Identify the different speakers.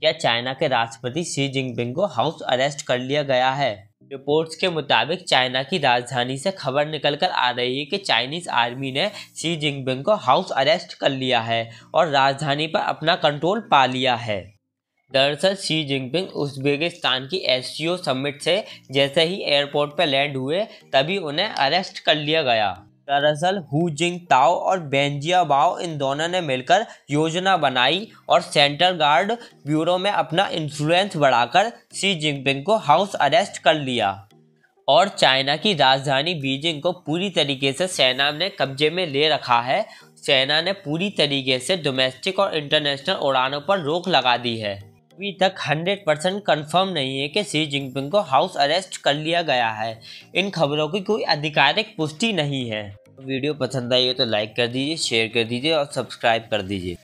Speaker 1: क्या चाइना के राष्ट्रपति शी जिनपिंग को हाउस अरेस्ट कर लिया गया है रिपोर्ट्स के मुताबिक चाइना की राजधानी से खबर निकलकर आ रही है कि चाइनीज आर्मी ने शी जिनपिंग को हाउस अरेस्ट कर लिया है और राजधानी पर अपना कंट्रोल पा लिया है दरअसल शी जिनपिंग उज्बेकिस्तान की एस समिट से जैसे ही एयरपोर्ट पर लैंड हुए तभी उन्हें अरेस्ट कर लिया गया दरअसल हु जिंग ताओ और बेंजिया बाओ इन दोनों ने मिलकर योजना बनाई और सेंट्रल गार्ड ब्यूरो में अपना इन्फ्लुएंस बढ़ाकर शी जिनपिंग को हाउस अरेस्ट कर लिया और चाइना की राजधानी बीजिंग को पूरी तरीके से सेना ने कब्जे में ले रखा है सेना ने पूरी तरीके से डोमेस्टिक और इंटरनेशनल उड़ानों पर रोक लगा दी है अभी तक 100 परसेंट कन्फर्म नहीं है कि सी जिनपिंग को हाउस अरेस्ट कर लिया गया है इन खबरों की कोई आधिकारिक पुष्टि नहीं है वीडियो पसंद आई हो तो लाइक कर दीजिए शेयर कर दीजिए और सब्सक्राइब कर दीजिए